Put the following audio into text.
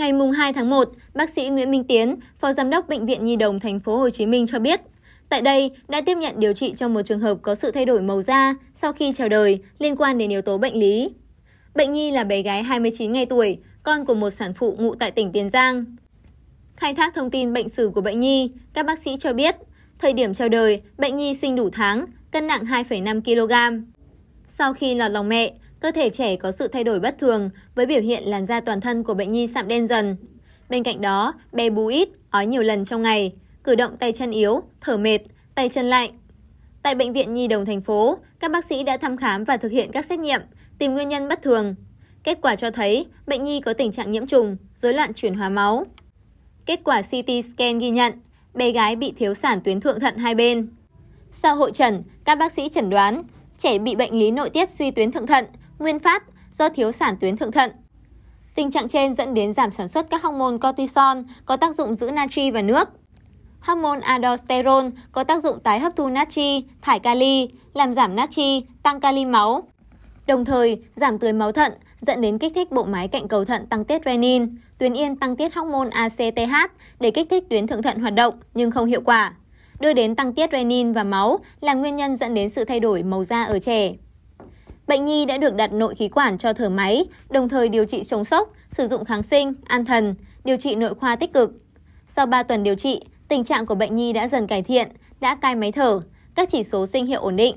Ngày 2 tháng 1, bác sĩ Nguyễn Minh Tiến, Phó Giám đốc Bệnh viện Nhi đồng Thành phố Hồ Chí Minh cho biết, tại đây đã tiếp nhận điều trị cho một trường hợp có sự thay đổi màu da sau khi chào đời liên quan đến yếu tố bệnh lý. Bệnh nhi là bé gái 29 ngày tuổi, con của một sản phụ ngụ tại tỉnh Tiền Giang. Khai thác thông tin bệnh sử của bệnh nhi, các bác sĩ cho biết, thời điểm chào đời, bệnh nhi sinh đủ tháng, cân nặng 2,5 kg. Sau khi lọt lòng mẹ, cơ thể trẻ có sự thay đổi bất thường với biểu hiện làn da toàn thân của bệnh nhi sạm đen dần. Bên cạnh đó, bé bú ít, ói nhiều lần trong ngày, cử động tay chân yếu, thở mệt, tay chân lạnh. Tại Bệnh viện Nhi Đồng thành phố, các bác sĩ đã thăm khám và thực hiện các xét nghiệm, tìm nguyên nhân bất thường. Kết quả cho thấy bệnh nhi có tình trạng nhiễm trùng, rối loạn chuyển hóa máu. Kết quả CT scan ghi nhận, bé gái bị thiếu sản tuyến thượng thận hai bên. Sau hội trần, các bác sĩ chẩn đoán trẻ bị bệnh lý nội tiết suy tuyến thượng thận nguyên phát do thiếu sản tuyến thượng thận. Tình trạng trên dẫn đến giảm sản xuất các hormone cortisol có tác dụng giữ natri và nước. Hormone aldosterone có tác dụng tái hấp thu natri, thải kali, làm giảm natri, tăng kali máu. Đồng thời, giảm tưới máu thận dẫn đến kích thích bộ máy cạnh cầu thận tăng tiết renin, tuyến yên tăng tiết hormone ACTH để kích thích tuyến thượng thận hoạt động nhưng không hiệu quả. Đưa đến tăng tiết renin và máu là nguyên nhân dẫn đến sự thay đổi màu da ở trẻ bệnh nhi đã được đặt nội khí quản cho thở máy, đồng thời điều trị chống sốc, sử dụng kháng sinh, an thần, điều trị nội khoa tích cực. Sau 3 tuần điều trị, tình trạng của bệnh nhi đã dần cải thiện, đã cai máy thở, các chỉ số sinh hiệu ổn định.